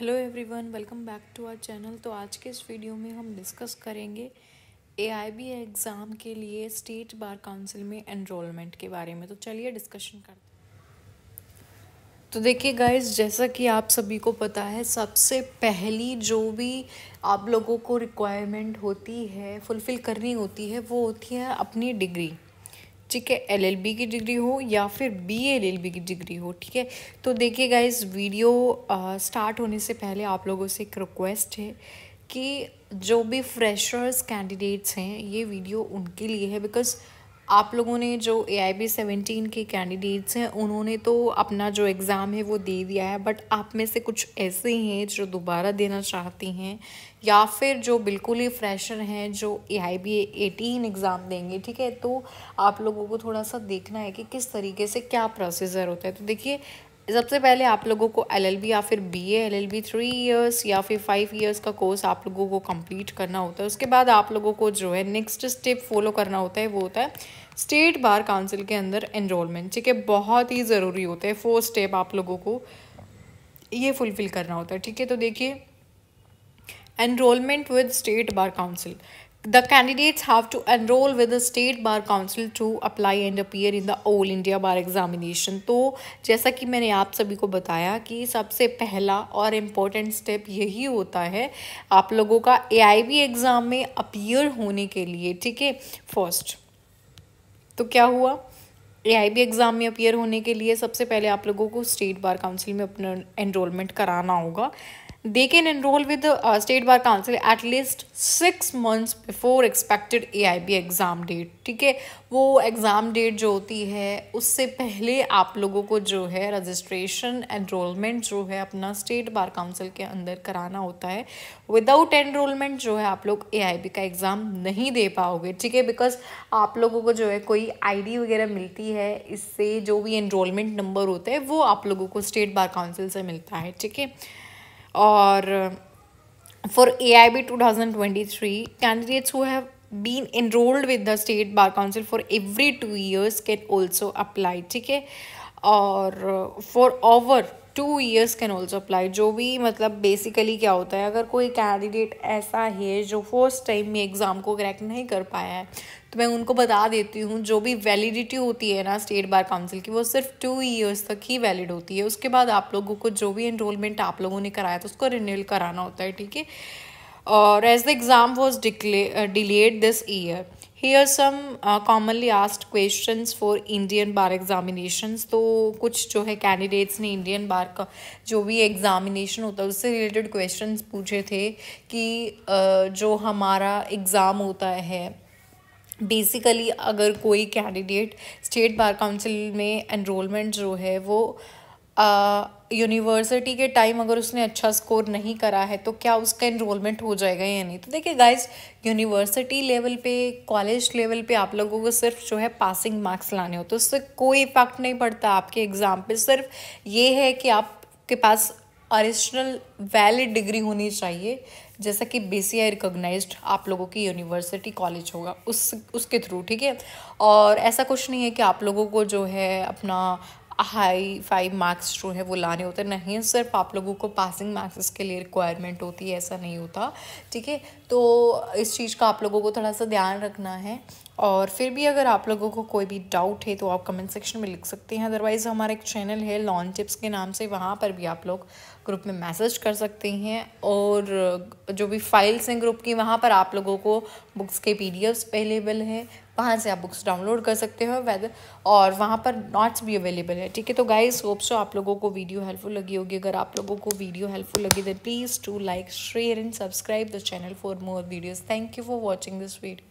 Hello everyone welcome back to our channel तो आज के इस वीडियो में हम डिस्कस करेंगे एआईबी एग्ज़ाम के लिए स्टेट बार काउंसिल में एनरोलमेंट के बारे में तो चलिए डिस्कशन करते तो देखिए गाइस जैसा कि आप सभी को पता है सबसे पहली जो भी आप लोगों को रिक्वायरमेंट होती है फुलफ़िल करनी होती है वो होती है अपनी डिग्री ठीक है एलएलबी की डिग्री हो या फिर बी एलएलबी की डिग्री हो ठीक है तो देखिए गाइज वीडियो आ, स्टार्ट होने से पहले आप लोगों से एक रिक्वेस्ट है कि जो भी फ्रेशर्स कैंडिडेट्स हैं ये वीडियो उनके लिए है बिकॉज़ आप लोगों ने जो ए आई बी सेवेंटीन के कैंडिडेट्स हैं उन्होंने तो अपना जो एग्ज़ाम है वो दे दिया है बट आप में से कुछ ऐसे हैं जो दोबारा देना चाहती हैं या फिर जो बिल्कुल ही फ्रेशर हैं जो A I B eighteen exam देंगे ठीक है तो आप लोगों को थोड़ा सा देखना है कि किस तरीके से क्या प्रोसीजर होता है तो देखिए सबसे पहले आप लोगों को एलएलबी या फिर बीए एलएलबी थ्री ईयर्स या फिर फाइव ईयर्स का कोर्स आप लोगों को कंप्लीट करना होता है उसके बाद आप लोगों को जो है नेक्स्ट स्टेप फॉलो करना होता है वो होता है स्टेट बार काउंसिल के अंदर एनरोलमेंट ठीक है बहुत ही ज़रूरी होता है फोर स्टेप आप लोगों को ये फुलफिल करना होता है ठीक है तो देखिए enrolment with state bar council The candidates have to enroll with the State Bar Council to apply and appear in the All India Bar Examination. तो जैसा कि मैंने आप सभी को बताया कि सबसे पहला और इम्पोर्टेंट स्टेप यही होता है आप लोगों का ए आई बी एग्ज़ाम में अपीयर होने के लिए ठीक है फर्स्ट तो क्या हुआ ए आई बी एग्ज़ाम में अपीयर होने के लिए सबसे पहले आप लोगों को स्टेट बार काउंसिल में अपना एनरोलमेंट कराना होगा they can enroll with the uh, state bar council at least six months before expected A I B exam date ठीक है वो एग्ज़ाम डेट जो होती है उससे पहले आप लोगों को जो है रजिस्ट्रेशन एनरोलमेंट जो है अपना स्टेट बार काउंसिल के अंदर कराना होता है विदाउट एनरोलमेंट जो है आप लोग ए आई बी का एग्ज़ाम नहीं दे पाओगे ठीक है बिकॉज आप लोगों को जो है कोई आई डी वगैरह मिलती है इससे जो भी एनरोलमेंट नंबर होता है वो आप लोगों को स्टेट बार काउंसिल से मिलता है ठीक है और for A I B two thousand twenty three candidates who have been enrolled with the state bar council for every two years can also apply ठीक है और for uh, over two years can also apply जो भी मतलब basically क्या होता है अगर कोई कैंडिडेट ऐसा है जो फर्स्ट टाइम में एग्ज़ाम को क्रैक नहीं कर पाया है तो मैं उनको बता देती हूँ जो भी वैलिडिटी होती है ना स्टेट बार काउंसिल की वो सिर्फ टू ईयर्स तक ही वैलिड होती है उसके बाद आप लोगों को जो भी इनरोलमेंट आप लोगों ने कराया था उसको रिन्यूअल कराना होता है ठीक है और as the exam was declared delayed this year here some commonly asked question for Indian bar examinations तो कुछ जो है कैंडिडेट्स ने इंडियन बार का जो भी एग्ज़ामिनेशन होता है उससे रिलेटेड क्वेश्चन पूछे थे कि uh, जो हमारा एग्ज़ाम होता है बेसिकली अगर कोई कैंडिडेट स्टेट बार काउंसिल में एनरोलमेंट जो है वो uh, यूनिवर्सिटी के टाइम अगर उसने अच्छा स्कोर नहीं करा है तो क्या उसका इनरोलमेंट हो जाएगा या नहीं तो देखिए गाइज यूनिवर्सिटी लेवल पे कॉलेज लेवल पे आप लोगों को सिर्फ जो है पासिंग मार्क्स लाने हो तो उससे कोई इफेक्ट नहीं पड़ता आपके एग्ज़ाम पे सिर्फ ये है कि आपके पास ओरिजिनल वैलिड डिग्री होनी चाहिए जैसा कि बी सी आई रिकोगनाइज आप लोगों की यूनिवर्सिटी कॉलेज होगा उस उसके थ्रू ठीक है और ऐसा कुछ नहीं है कि आप लोगों को जो है अपना हाई फाइव मार्क्स जो है वो लाने होते हैं नहीं सिर्फ आप लोगों को पासिंग मार्क्स के लिए रिक्वायरमेंट होती है ऐसा नहीं होता ठीक है तो इस चीज़ का आप लोगों को थोड़ा सा ध्यान रखना है और फिर भी अगर आप लोगों को कोई भी डाउट है तो आप कमेंट सेक्शन में लिख सकते हैं अदरवाइज़ हमारा एक चैनल है लॉन टिप्स के नाम से वहाँ पर भी आप लोग ग्रुप में मैसेज कर सकते हैं और जो भी फाइल्स हैं ग्रुप की वहाँ पर आप लोगों को बुक्स के पी अवेलेबल हैं वहाँ से आप बुक्स डाउनलोड कर सकते हो वेदर और वहाँ पर नोट्स भी अवेलेबल है ठीक है तो गाइस होप सो आप लोगों को वीडियो हेल्पफुल लगी होगी अगर आप लोगों को वीडियो हेल्पफुल लगी तो please to like share and subscribe the channel for more videos thank you for watching this video